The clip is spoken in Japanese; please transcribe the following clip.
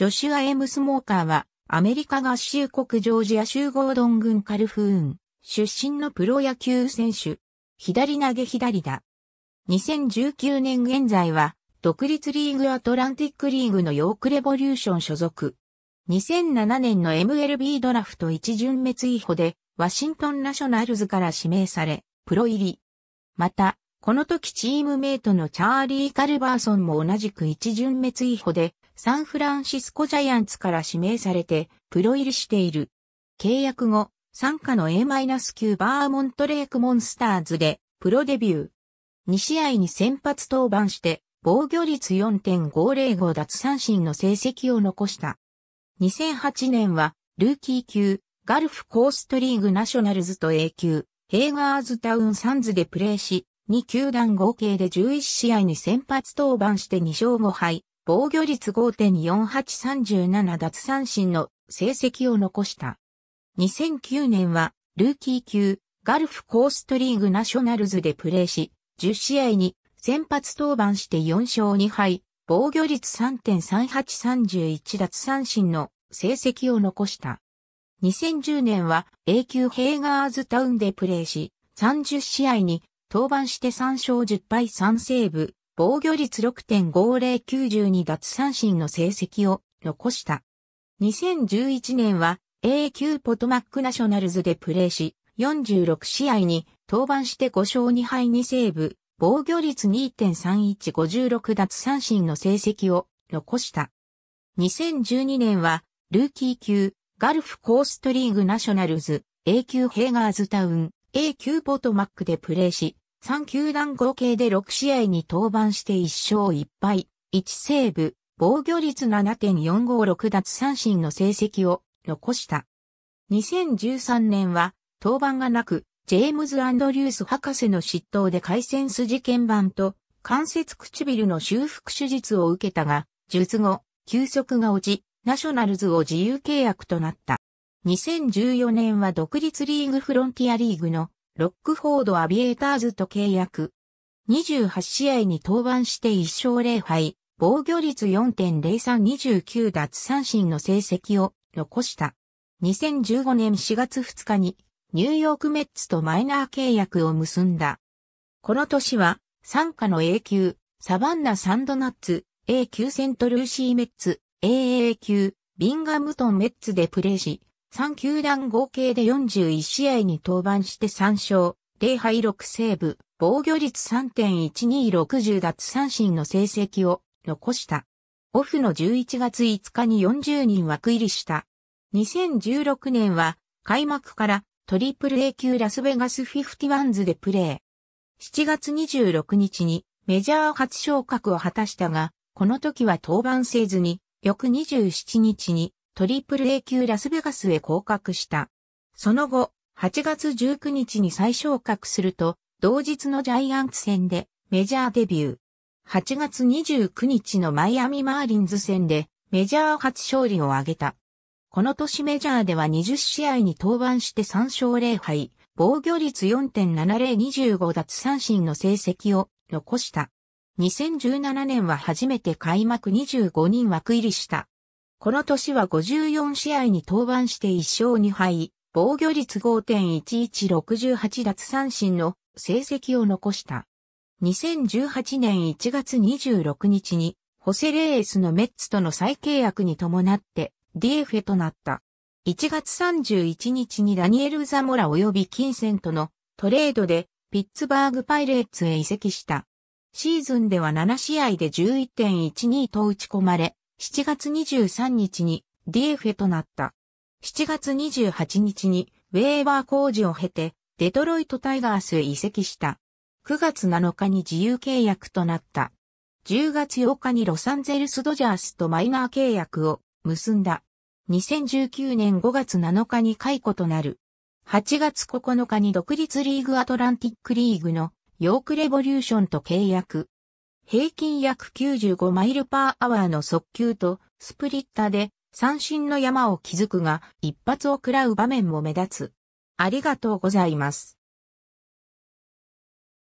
ジョシュア・エムスモーカーは、アメリカ合衆国ジョージア州ゴードン郡カルフーン、出身のプロ野球選手。左投げ左だ。2019年現在は、独立リーグアトランティックリーグのヨークレボリューション所属。2007年の MLB ドラフト1巡目追捕で、ワシントンナショナルズから指名され、プロ入り。また、この時チームメイトのチャーリー・カルバーソンも同じく1巡目追捕で、サンフランシスコジャイアンツから指名されて、プロ入りしている。契約後、参加の A-9 バーモントレークモンスターズで、プロデビュー。2試合に先発登板して、防御率4.505奪三振の成績を残した。2008年は、ルーキー級、ガルフコーストリーグナショナルズと A 級、ヘイガーズタウンサンズでプレーし、2球団合計で11試合に先発登板して2勝5敗、防御率5.4837奪三振の成績を残した。2009年は、ルーキー級、ガルフコーストリーグナショナルズでプレーし、10試合に先発登板して4勝2敗、防御率3.3831奪三振の成績を残した。2010年は A 級ヘイガーズタウンでプレーし、30試合に登板して3勝10敗3セーブ、防御率6.50、92奪三振の成績を残した。2011年は A 級ポトマックナショナルズでプレーし、46試合に登板して5勝2敗2セーブ、防御率2.3156奪三振の成績を残した。2012年はルーキー級ガルフコーストリーグナショナルズ A 級ヘイガーズタウン A 級ポトマックでプレーし、3球団合計で6試合に登板して1勝1敗、1セーブ、防御率7.456奪三振の成績を残した。2013年は登板がなく、ジェームズ・アンドリュース博士の執刀で回線筋鍵盤と関節唇の修復手術を受けたが、術後、休息が落ち、ナショナルズを自由契約となった。2014年は独立リーグフロンティアリーグのロックフォードアビエーターズと契約。28試合に登板して1勝0敗、防御率4.0329奪三振の成績を残した。2015年4月2日にニューヨークメッツとマイナー契約を結んだ。この年は、参加の A 級、サバンナサンドナッツ、A 級セントルーシーメッツ、AA 級、ビンガムトンメッツでプレーし、3球団合計で41試合に登板して3勝、0敗6セーブ、防御率3.1260奪三振の成績を残した。オフの11月5日に40人枠入りした。2016年は開幕からトリプル A 級ラスベガスフィフティワンズでプレー。7月26日にメジャー初昇格を果たしたが、この時は登板せずに、翌27日にトリプル A 級ラスベガスへ降格した。その後、8月19日に再昇格すると、同日のジャイアンツ戦でメジャーデビュー。8月29日のマイアミマーリンズ戦でメジャー初勝利を挙げた。この年メジャーでは20試合に登板して3勝0敗、防御率4.7025奪三振の成績を残した。2017年は初めて開幕25人枠入りしたこの年は54試合に登板して1勝2敗、防御率5.1168奪三振の成績を残した。2018年1月26日に、ホセレースのメッツとの再契約に伴って、ディエフェとなった。1月31日にダニエル・ザモラ及び金銭とのトレードで、ピッツバーグパイレーツへ移籍した。シーズンでは7試合で11.12と打ち込まれ、7月23日に d f ェとなった。7月28日にウェーバー工事を経てデトロイトタイガースへ移籍した。9月7日に自由契約となった。10月8日にロサンゼルスドジャースとマイナー契約を結んだ。2019年5月7日に解雇となる。8月9日に独立リーグアトランティックリーグのヨークレボリューションと契約。平均約95マイルパーアワーの速球とスプリッタで三振の山を築くが、一発を食らう場面も目立つ。ありがとうございます。